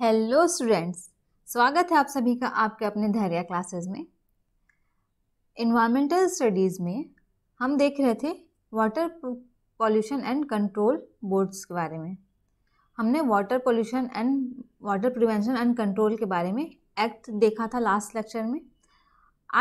Hello students स्वागत है आप सभी का आपके अपने धैर्य क्लासेस में इन्वायरमेंटल स्टडीज़ में हम देख रहे थे water pollution and control boards के बारे में हमने water pollution and water prevention and control के बारे में एक्ट देखा था लास्ट लेक्चर में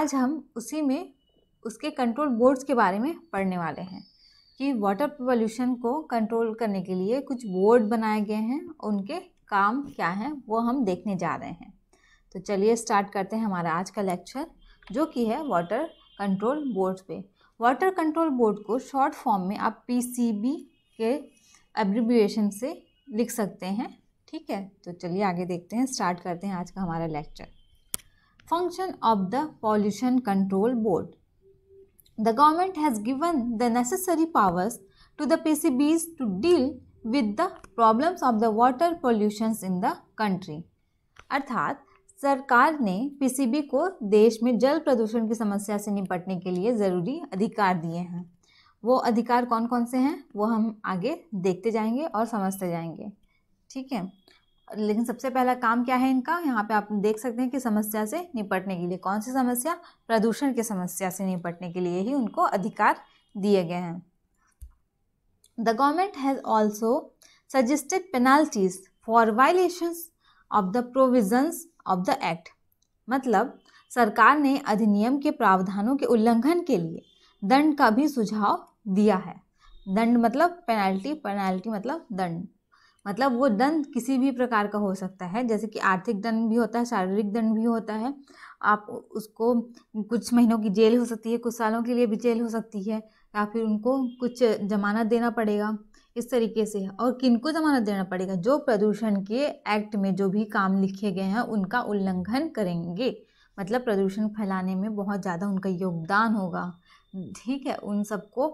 आज हम उसी में उसके कंट्रोल बोर्ड्स के बारे में पढ़ने वाले हैं कि वाटर पॉल्यूशन को कंट्रोल करने के लिए कुछ बोर्ड बनाए गए हैं उनके काम क्या है वो हम देखने जा रहे हैं तो चलिए स्टार्ट करते हैं हमारा आज का लेक्चर जो कि है वाटर कंट्रोल बोर्ड पे वाटर कंट्रोल बोर्ड को शॉर्ट फॉर्म में आप पीसीबी के एब्रिबिएशन से लिख सकते हैं ठीक है तो चलिए आगे देखते हैं स्टार्ट करते हैं आज का हमारा lecture function of the pollution control board the government has given the necessary powers to the P C Bs to deal with the problems of the water pollutions in the country अर्थात सरकार ने PCB को देश में जल प्रदूषण की समस्या से निपटने के लिए ज़रूरी अधिकार दिए हैं वो अधिकार कौन कौन से हैं वो हम आगे देखते जाएंगे और समझते जाएंगे ठीक है लेकिन सबसे पहला काम क्या है इनका यहाँ पे आप देख सकते हैं कि समस्या से निपटने के लिए कौन सी समस्या प्रदूषण की समस्या से निपटने के लिए ही उनको अधिकार दिए गए हैं The government has also suggested penalties for violations of the provisions of the act. मतलब सरकार ने अधिनियम के प्रावधानों के उल्लंघन के लिए दंड का भी सुझाव दिया है दंड मतलब पेनाल्टी पेनाल्टी मतलब दंड मतलब वो दंड किसी भी प्रकार का हो सकता है जैसे कि आर्थिक दंड भी होता है शारीरिक दंड भी होता है आप उसको कुछ महीनों की जेल हो सकती है कुछ सालों के लिए भी जेल हो सकती है या फिर उनको कुछ जमानत देना पड़ेगा इस तरीके से और किनको जमानत देना पड़ेगा जो प्रदूषण के एक्ट में जो भी काम लिखे गए हैं उनका उल्लंघन करेंगे मतलब प्रदूषण फैलाने में बहुत ज़्यादा उनका योगदान होगा ठीक है उन सबको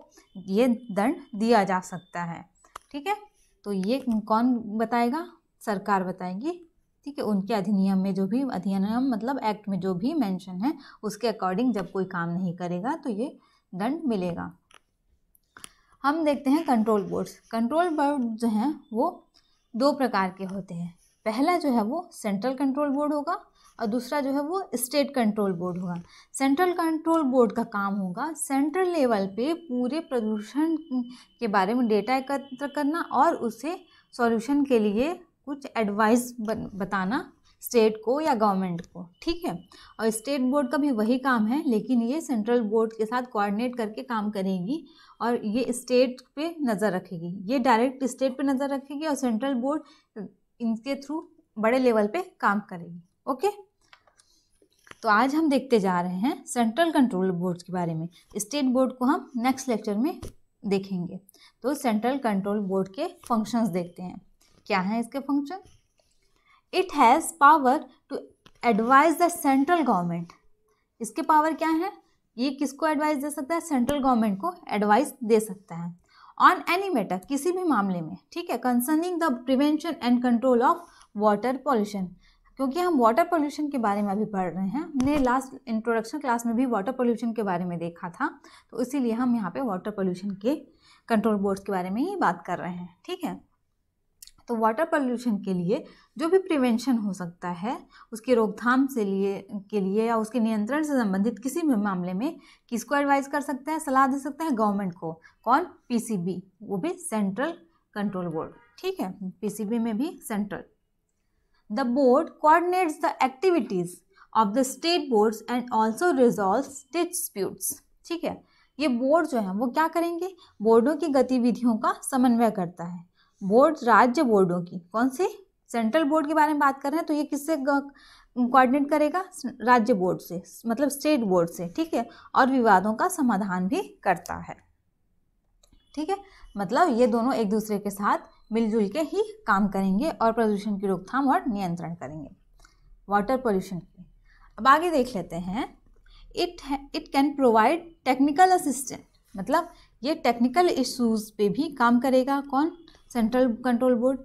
ये दंड दिया जा सकता है ठीक है तो ये कौन बताएगा सरकार बताएगी ठीक है उनके अधिनियम में जो भी अधिनियम मतलब एक्ट में जो भी मेंशन है उसके अकॉर्डिंग जब कोई काम नहीं करेगा तो ये दंड मिलेगा हम देखते हैं कंट्रोल बोर्ड्स कंट्रोल बोर्ड जो हैं वो दो प्रकार के होते हैं पहला जो है वो सेंट्रल कंट्रोल बोर्ड होगा और दूसरा जो है वो स्टेट कंट्रोल बोर्ड होगा सेंट्रल कंट्रोल बोर्ड का काम होगा सेंट्रल लेवल पे पूरे प्रदूषण के बारे में डेटा एकत्र करना और उसे सॉल्यूशन के लिए कुछ एडवाइस बताना स्टेट को या गवर्नमेंट को ठीक है और स्टेट बोर्ड का भी वही काम है लेकिन ये सेंट्रल बोर्ड के साथ कोऑर्डिनेट करके काम करेगी और ये स्टेट पे नज़र रखेगी ये डायरेक्ट स्टेट पे नज़र रखेगी और सेंट्रल बोर्ड इनके थ्रू बड़े लेवल पे काम करेगी ओके तो आज हम देखते जा रहे हैं सेंट्रल कंट्रोल बोर्ड के बारे में स्टेट बोर्ड को हम नेक्स्ट लेक्चर में देखेंगे तो सेंट्रल कंट्रोल बोर्ड के फंक्शंस देखते हैं क्या हैं इसके function it has power to advise the central government इसके पावर क्या है ये किसको एडवाइस दे सकता है सेंट्रल गवर्नमेंट को एडवाइस दे सकता है ऑन एनी मैटर किसी भी मामले में ठीक है concerning the prevention and control of water pollution क्योंकि हम वाटर पॉल्यूशन के बारे में अभी पढ़ रहे हैं हमने लास्ट इंट्रोडक्शन क्लास में भी वाटर पॉल्यूशन के बारे में देखा था तो इसीलिए हम यहाँ पे वाटर पॉल्यूशन के कंट्रोल बोर्ड्स के बारे में ही बात कर रहे हैं ठीक है तो वाटर पॉल्यूशन के लिए जो भी प्रिवेंशन हो सकता है उसकी रोकथाम से लिए के लिए या उसके नियंत्रण से संबंधित किसी भी मामले में किसको एडवाइस कर सकता है सलाह दे सकते हैं गवर्नमेंट को कौन पीसीबी वो भी सेंट्रल कंट्रोल बोर्ड ठीक है पीसीबी में भी central the board coordinates the activities of the state boards and also resolve disputes ठीक है ये बोर्ड जो है वो क्या करेंगे बोर्डों की गतिविधियों का समन्वय करता है बोर्ड राज्य बोर्डों की कौन से सेंट्रल बोर्ड के बारे में बात कर रहे हैं तो ये किससे कोऑर्डिनेट करेगा राज्य बोर्ड से मतलब स्टेट बोर्ड से ठीक है और विवादों का समाधान भी करता है ठीक है मतलब ये दोनों एक दूसरे के साथ मिलजुल के ही काम करेंगे और प्रदूषण की रोकथाम और नियंत्रण करेंगे वाटर पोल्यूशन की अब आगे देख लेते हैं it it can provide technical assistant मतलब ये टेक्निकल इश्यूज पे भी काम करेगा कौन Central Control Board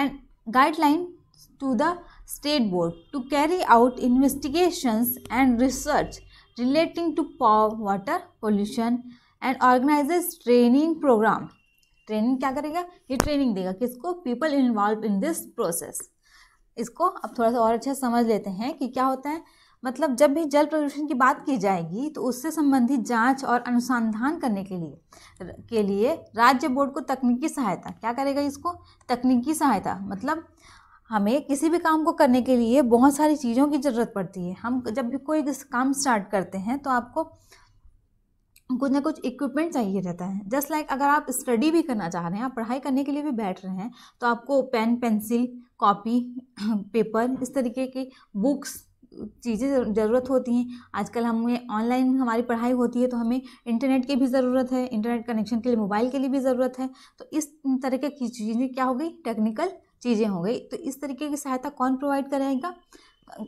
and guideline to the State Board to carry out investigations and research relating to power, water pollution and organizes training program. Training क्या करेगा ये ट्रेनिंग देगा किसको people involve in this process इसको अब थोड़ा सा और अच्छा समझ लेते हैं कि क्या होता है मतलब जब भी जल प्रदूषण की बात की जाएगी तो उससे संबंधित जांच और अनुसंधान करने के लिए के लिए राज्य बोर्ड को तकनीकी सहायता क्या करेगा इसको तकनीकी सहायता मतलब हमें किसी भी काम को करने के लिए बहुत सारी चीज़ों की ज़रूरत पड़ती है हम जब भी कोई काम स्टार्ट करते हैं तो आपको कुछ ना कुछ इक्विपमेंट चाहिए रहता है जस्ट लाइक like अगर आप स्टडी भी करना चाह रहे हैं आप पढ़ाई करने के लिए भी बैठ रहे हैं तो आपको पेन पेंसिल कॉपी पेपर इस तरीके की बुक्स चीज़ें ज़रूरत होती हैं आजकल हमें ऑनलाइन हमारी पढ़ाई होती है तो हमें इंटरनेट की भी ज़रूरत है इंटरनेट कनेक्शन के लिए मोबाइल के लिए भी ज़रूरत है तो इस तरीके की चीज़ें क्या हो गई टेक्निकल चीज़ें हो गई तो इस तरीके की सहायता कौन प्रोवाइड कराएगा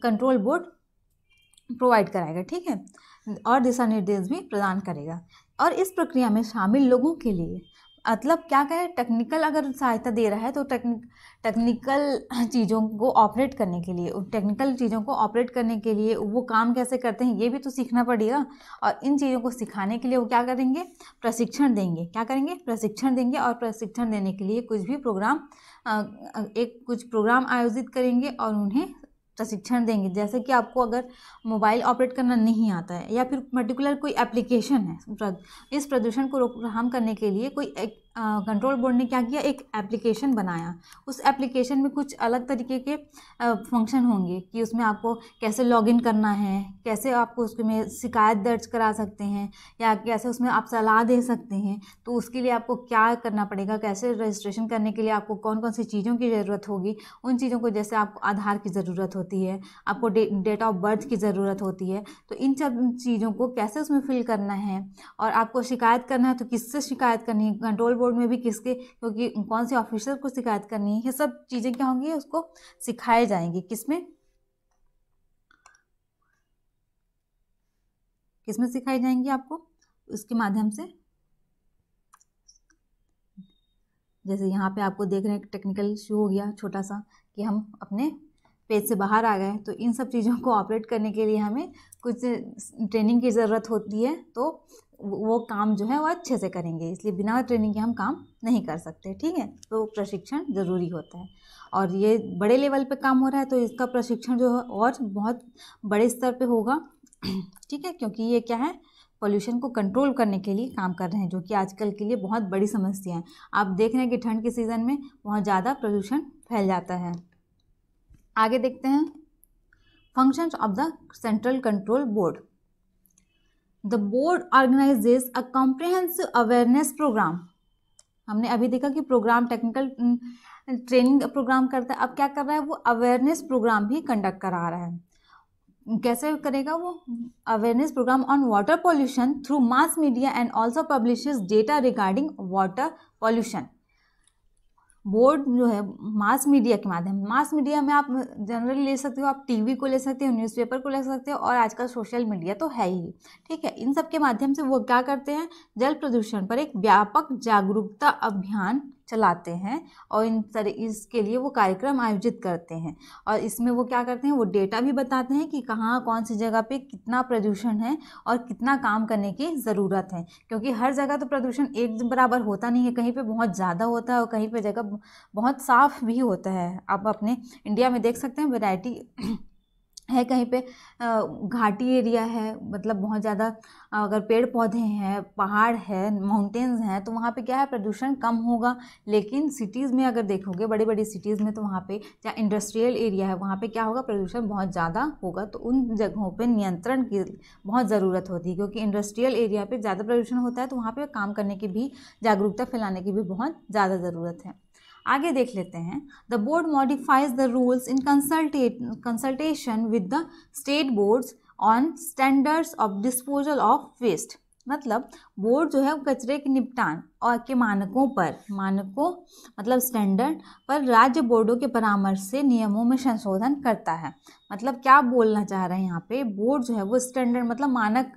कंट्रोल बोर्ड प्रोवाइड कराएगा ठीक है और दिशा निर्देश भी प्रदान करेगा और इस प्रक्रिया में शामिल लोगों के लिए मतलब क्या कहें टेक्निकल अगर सहायता दे रहा है तो टेक्निक टेक्निकल चीज़ों को ऑपरेट करने के लिए टेक्निकल चीज़ों को ऑपरेट करने के लिए वो काम कैसे करते हैं ये भी तो सीखना पड़ेगा और इन चीज़ों को सिखाने के लिए वो क्या करेंगे प्रशिक्षण देंगे क्या करेंगे प्रशिक्षण देंगे और प्रशिक्षण देने के लिए कुछ भी प्रोग्राम एक कुछ प्रोग्राम आयोजित करेंगे और उन्हें प्रशिक्षण देंगे जैसे कि आपको अगर मोबाइल ऑपरेट करना नहीं आता है या फिर पर्टिकुलर कोई एप्लीकेशन है इस प्रदूषण को रोक करने के लिए कोई एक कंट्रोल बोर्ड ने क्या किया एक एप्लीकेशन बनाया उस एप्लीकेशन में कुछ अलग तरीके के फंक्शन होंगे कि उसमें आपको कैसे लॉगिन करना है कैसे आपको उसमें शिकायत दर्ज करा सकते हैं या कैसे उसमें आप सलाह दे सकते हैं तो उसके लिए आपको क्या करना पड़ेगा कैसे रजिस्ट्रेशन करने के लिए आपको कौन कौन सी चीज़ों की ज़रूरत होगी उन चीज़ों को जैसे आपको आधार की ज़रूरत होती है आपको डे, डेट ऑफ बर्थ की ज़रूरत होती है तो इन सब चीज़ों को कैसे उसमें फिल करना है और आपको शिकायत करना है तो किससे शिकायत करनी है कंट्रोल बोर्ड बोर्ड में भी किसके क्योंकि तो कौन से ऑफिसर को शिकायत करनी है ये सब चीज़ें क्या होंगी उसको सिखाए जाएंगे किसमें किसमें सिखाई जाएंगी आपको उसके माध्यम से जैसे यहाँ पे आपको देख रहे हैं टेक्निकल इशू हो गया छोटा सा कि हम अपने पेज से बाहर आ गए तो इन सब चीज़ों को ऑपरेट करने के लिए हमें कुछ ट्रेनिंग की ज़रूरत होती है तो वो काम जो है वो अच्छे से करेंगे इसलिए बिना ट्रेनिंग के हम काम नहीं कर सकते ठीक है तो प्रशिक्षण ज़रूरी होता है और ये बड़े लेवल पे काम हो रहा है तो इसका प्रशिक्षण जो है और बहुत बड़े स्तर पे होगा ठीक है क्योंकि ये क्या है पोल्यूशन को कंट्रोल करने के लिए काम कर रहे हैं जो कि आजकल के लिए बहुत बड़ी समस्या है आप देख रहे हैं कि ठंड के सीज़न में बहुत ज़्यादा प्रदूषण फैल जाता है आगे देखते हैं functions of the central control board the board organizes a comprehensive awareness program हमने अभी देखा कि प्रोग्राम टेक्निकल ट्रेनिंग प्रोग्राम करता है अब क्या कर रहा है वो अवेयरनेस प्रोग्राम भी कंडक्ट करा रहा है कैसे करेगा वो awareness program on water pollution through mass media and also publish data regarding water pollution board जो है मास मीडिया के माध्यम मास मीडिया में आप जनरली ले सकते हो आप टीवी को ले सकते हो न्यूज़पेपर को ले सकते हो और आजकल सोशल मीडिया तो है ही ठीक है इन सब के माध्यम से वो क्या करते हैं जल प्रदूषण पर एक व्यापक जागरूकता अभियान चलाते हैं और इन तरह इसके लिए वो कार्यक्रम आयोजित करते हैं और इसमें वो क्या करते हैं वो डेटा भी बताते हैं कि कहाँ कौन सी जगह पे कितना प्रदूषण है और कितना काम करने की ज़रूरत है क्योंकि हर जगह तो प्रदूषण एक बराबर होता नहीं है कहीं पर बहुत ज़्यादा होता है और कहीं पर जगह बहुत साफ़ भी होता है आप अपने इंडिया में देख सकते हैं वेराइटी है कहीं पे घाटी एरिया है मतलब बहुत ज़्यादा अगर पेड़ पौधे हैं पहाड़ है माउंटेन्स हैं तो वहाँ पे क्या है प्रदूषण कम होगा लेकिन सिटीज़ में अगर देखोगे बड़ी बड़ी सिटीज़ में तो वहाँ पे या इंडस्ट्रियल एरिया है वहाँ पे क्या होगा प्रदूषण बहुत ज़्यादा होगा तो उन जगहों पर नियंत्रण की बहुत ज़रूरत होती है क्योंकि इंडस्ट्रियल एरिया पर ज़्यादा प्रदूषण होता है तो वहाँ पर काम करने की भी जागरूकता फैलाने की भी बहुत ज़्यादा ज़रूरत है आगे देख लेते हैं the board modifies the rules in consult consultation with the state boards on standards of disposal of waste मतलब बोर्ड जो है कचरे के निपटान और के मानकों पर मानकों मतलब स्टैंडर्ड पर राज्य बोर्डों के परामर्श से नियमों में संशोधन करता है मतलब क्या बोलना चाह रहे हैं यहाँ पे बोर्ड जो है वो स्टैंडर्ड मतलब मानक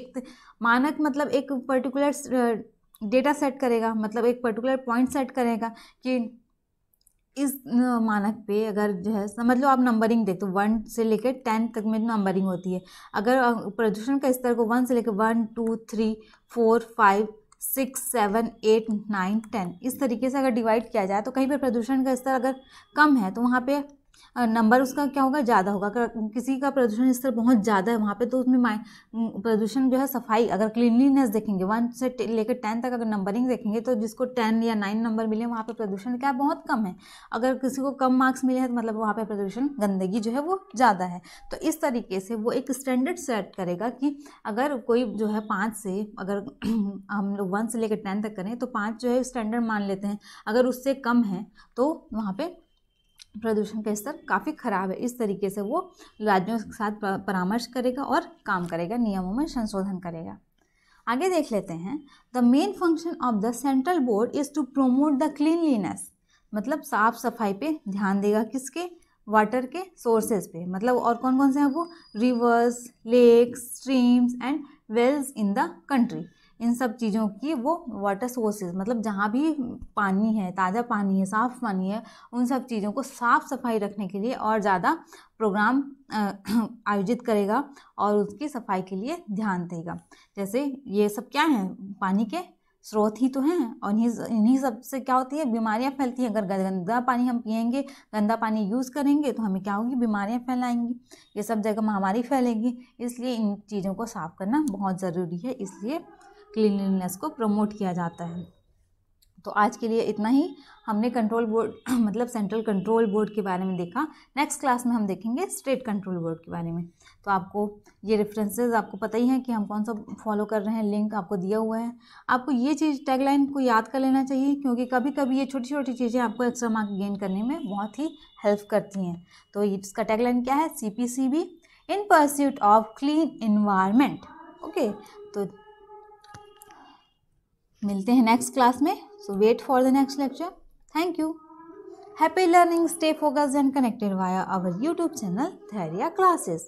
एक मानक मतलब एक पर्टिकुलर डेटा सेट करेगा मतलब एक पर्टिकुलर पॉइंट सेट करेगा कि इस मानक पे अगर जो है मतलब आप नंबरिंग देते हो वन से लेकर टेन तक में नंबरिंग होती है अगर प्रदूषण का स्तर को वन से लेकर one two three four five six seven eight nine ten इस तरीके से अगर डिवाइड किया जाए तो कहीं पर प्रदूषण का स्तर अगर कम है तो वहाँ पे नंबर उसका क्या होगा ज़्यादा होगा अगर किसी का प्रदूषण स्तर बहुत ज़्यादा है वहाँ पे तो उसमें माइ प्रदूषण जो है सफाई अगर क्लीनलीनेस देखेंगे वन से लेकर टेन तक अगर नंबरिंग देखेंगे तो जिसको टेन या नाइन नंबर मिले वहाँ पे प्रदूषण क्या बहुत कम है अगर किसी को कम मार्क्स मिले हैं तो मतलब वहाँ पर प्रदूषण गंदगी जो है वो ज़्यादा है तो इस तरीके से वो एक स्टैंडर्ड सेट करेगा कि अगर कोई जो है पाँच से अगर हम लोग वन से लेकर टेन तक करें तो पाँच जो है स्टैंडर्ड मान लेते हैं अगर उससे कम है तो वहाँ पर प्रदूषण का स्तर काफ़ी ख़राब है इस तरीके से वो राज्यों के साथ परामर्श करेगा और काम करेगा नियमों में संशोधन करेगा आगे देख लेते हैं the main function of the central board is to promote the cleanliness मतलब साफ सफाई पे ध्यान देगा किसके वाटर के सोर्सेज पे मतलब और कौन कौन से हैं वो rivers lakes streams and wells in the country इन सब चीज़ों की वो वाटर सोर्सेज मतलब जहाँ भी पानी है ताज़ा पानी है साफ़ पानी है उन सब चीज़ों को साफ़ सफाई रखने के लिए और ज़्यादा प्रोग्राम आयोजित करेगा और उसकी सफाई के लिए ध्यान देगा जैसे ये सब क्या है पानी के स्रोत ही तो हैं और इन्हीं इन्हीं सब से क्या होती है बीमारियां फैलती हैं अगर गंदा पानी हम पियेंगे गंदा पानी यूज़ करेंगे तो हमें क्या होगी बीमारियां फैलाएंगी ये सब जगह महामारी फैलेगी इसलिए इन चीज़ों को साफ़ करना बहुत ज़रूरी है इसलिए क्लिनलीनेस को प्रमोट किया जाता है तो आज के लिए इतना ही हमने कंट्रोल बोर्ड मतलब सेंट्रल कंट्रोल बोर्ड के बारे में देखा नेक्स्ट क्लास में हम देखेंगे स्टेट कंट्रोल बोर्ड के बारे में तो आपको ये रेफरेंसेस आपको पता ही है कि हम कौन सा फॉलो कर रहे हैं लिंक आपको दिया हुआ है आपको ये चीज़ टैगलाइन को याद कर लेना चाहिए क्योंकि कभी कभी ये छोटी छोटी चीज़ें आपको एक्स्ट्रा मार्क गेन करने में बहुत ही हेल्प करती हैं तो इसका टैगलाइन क्या है C P C B in pursuit of clean environment okay तो मिलते हैं नेक्स्ट क्लास में so wait for the next lecture thank you happy learning stay focus and connected via our YouTube channel Theriya classes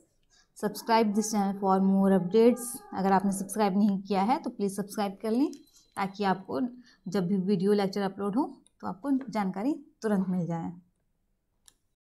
subscribe this channel for more updates अगर आपने subscribe नहीं किया है तो प्लीज़ सब्सक्राइब कर लें ताकि आपको जब भी वीडियो लेक्चर अपलोड हो तो आपको जानकारी तुरंत मिल जाए